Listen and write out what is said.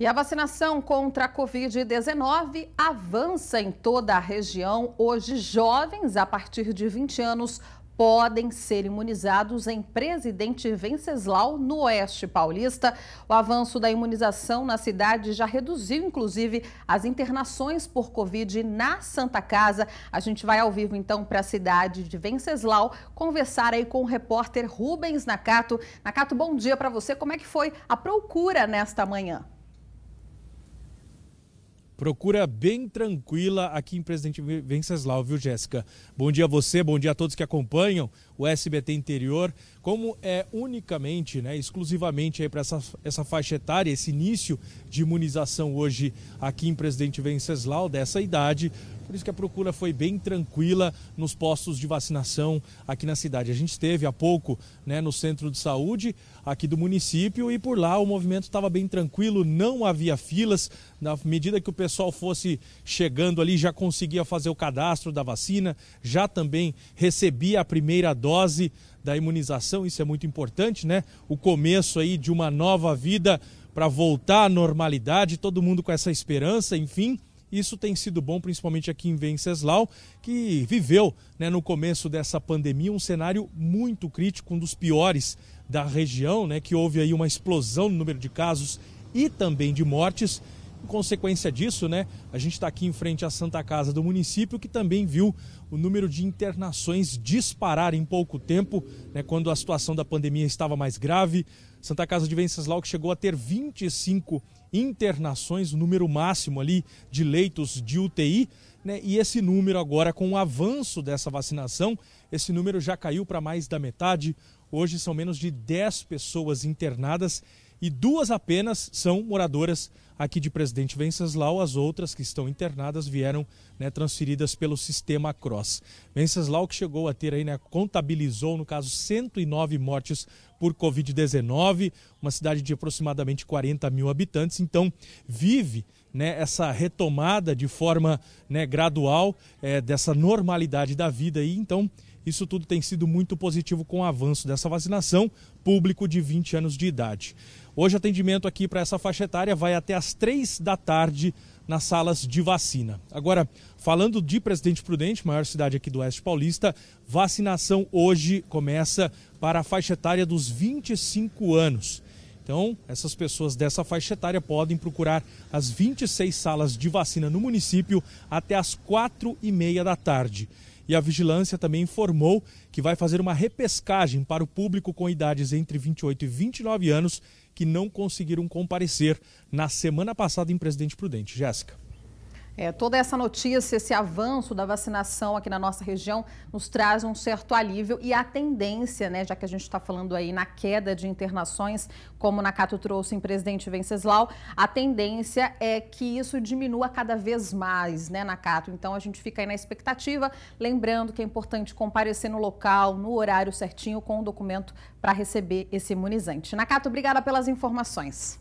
E a vacinação contra a Covid-19 avança em toda a região. Hoje, jovens a partir de 20 anos podem ser imunizados em Presidente Venceslau, no Oeste Paulista. O avanço da imunização na cidade já reduziu, inclusive, as internações por Covid na Santa Casa. A gente vai ao vivo, então, para a cidade de Venceslau conversar aí com o repórter Rubens Nakato. Nakato, bom dia para você. Como é que foi a procura nesta manhã? Procura bem tranquila aqui em Presidente Venceslau, viu, Jéssica? Bom dia a você, bom dia a todos que acompanham o SBT Interior. Como é unicamente, né, exclusivamente aí para essa, essa faixa etária, esse início de imunização hoje aqui em Presidente Venceslau, dessa idade, por isso que a procura foi bem tranquila nos postos de vacinação aqui na cidade. A gente esteve há pouco né, no centro de saúde aqui do município e por lá o movimento estava bem tranquilo, não havia filas. Na medida que o pessoal pessoal fosse chegando ali já conseguia fazer o cadastro da vacina, já também recebia a primeira dose da imunização, isso é muito importante, né? O começo aí de uma nova vida para voltar à normalidade, todo mundo com essa esperança, enfim. Isso tem sido bom, principalmente aqui em Venceslau, que viveu né, no começo dessa pandemia um cenário muito crítico, um dos piores da região, né, que houve aí uma explosão no número de casos e também de mortes. Em consequência disso, né, a gente está aqui em frente à Santa Casa do município, que também viu o número de internações disparar em pouco tempo, né, quando a situação da pandemia estava mais grave. Santa Casa de Venceslau, que chegou a ter 25 internações, o número máximo ali de leitos de UTI. Né, e esse número agora, com o avanço dessa vacinação, esse número já caiu para mais da metade. Hoje são menos de 10 pessoas internadas e duas apenas são moradoras aqui de Presidente Venceslau, as outras que estão internadas vieram né, transferidas pelo sistema Cross. Venceslau que chegou a ter aí, né, contabilizou no caso 109 mortes por Covid-19, uma cidade de aproximadamente 40 mil habitantes, então vive né, essa retomada de forma né, gradual é, dessa normalidade da vida aí, então isso tudo tem sido muito positivo com o avanço dessa vacinação, público de 20 anos de idade. Hoje, atendimento aqui para essa faixa etária vai até às 3 da tarde nas salas de vacina. Agora, falando de Presidente Prudente, maior cidade aqui do Oeste Paulista, vacinação hoje começa para a faixa etária dos 25 anos. Então, essas pessoas dessa faixa etária podem procurar as 26 salas de vacina no município até as 4 e meia da tarde. E a vigilância também informou que vai fazer uma repescagem para o público com idades entre 28 e 29 anos que não conseguiram comparecer na semana passada em Presidente Prudente. Jéssica. É, toda essa notícia, esse avanço da vacinação aqui na nossa região nos traz um certo alívio e a tendência, né, já que a gente está falando aí na queda de internações, como o Nakato trouxe em presidente Venceslau, a tendência é que isso diminua cada vez mais, né, Nakato? Então a gente fica aí na expectativa, lembrando que é importante comparecer no local, no horário certinho, com o documento para receber esse imunizante. Nakato, obrigada pelas informações.